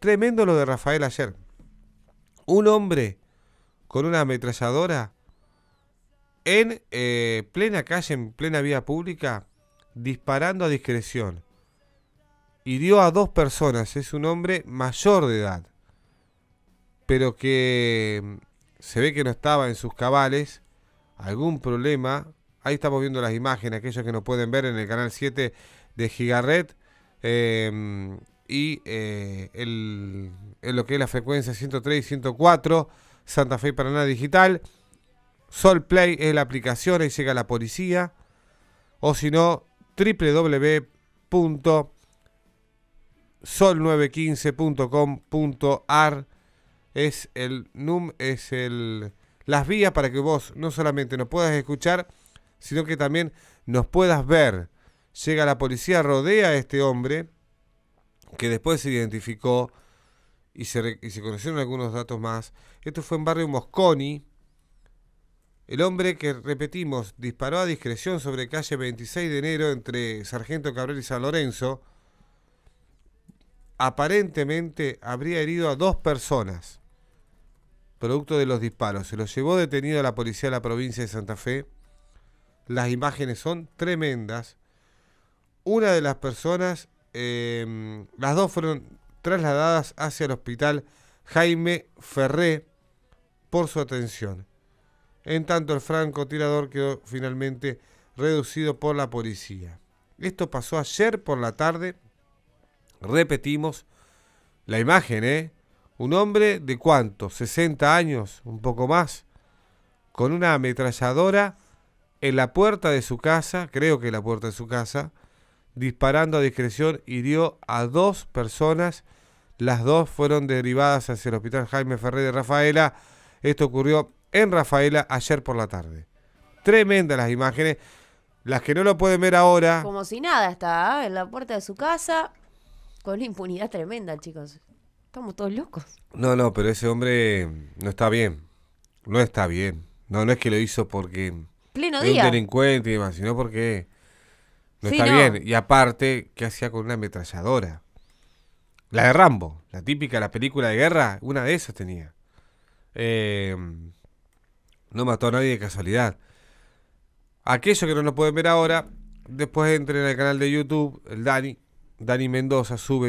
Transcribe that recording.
Tremendo lo de Rafael ayer. Un hombre con una ametralladora en eh, plena calle, en plena vía pública, disparando a discreción. dio a dos personas, es un hombre mayor de edad, pero que mm, se ve que no estaba en sus cabales, algún problema. Ahí estamos viendo las imágenes, aquellos que nos pueden ver en el canal 7 de Gigarret. Eh, mm, y eh, lo que es la frecuencia 103 y 104, Santa Fe y Paraná Digital. Sol Play es la aplicación, ahí llega la policía. O si no, www.sol915.com.ar es el num, es el las vías para que vos no solamente nos puedas escuchar, sino que también nos puedas ver. Llega la policía, rodea a este hombre que después se identificó y se, conocieron algunos datos más. Esto fue en barrio Mosconi. El hombre que, repetimos, disparó a discreción sobre calle 26 de enero entre Sargento Cabrera y San Lorenzo, aparentemente habría herido a dos personas, producto de los disparos. Se los llevó detenido a la policía de la provincia de Santa Fe. Las imágenes son tremendas. Una de las personas Em, las dos fueron trasladadas hacia el hospital Jaime Ferré por su atención. En tanto, el francotirador quedó finalmente reducido por la policía. Esto pasó ayer por la tarde. Repetimos la imagen, ¿eh? Un hombre de cuánto, 60 años, un poco más, con una ametralladora en la puerta de su casa, creo que la puerta de su casa, disparando a discreción, hirió a dos personas. Las dos fueron derivadas hacia el hospital Jaime Ferrer de Rafaela. Esto ocurrió en Rafaela ayer por la tarde. Tremendas las imágenes. Las que no lo pueden ver ahora. Como si nada está en la puerta de su casa. Con una impunidad tremenda, chicos. Estamos todos locos. No, no, pero ese hombre no está bien. No está bien. No, no es que lo hizo porque. Pleno un delincuente y demás, sino porque no está bien. Y aparte, ¿qué hacía con una ametralladora? La de Rambo, la típica, la película de guerra, una de esas tenía. Em, no mató a nadie de casualidad. Aquello que no lo pueden ver ahora, después entren al canal de YouTube, el Dani, Dani Mendoza, sube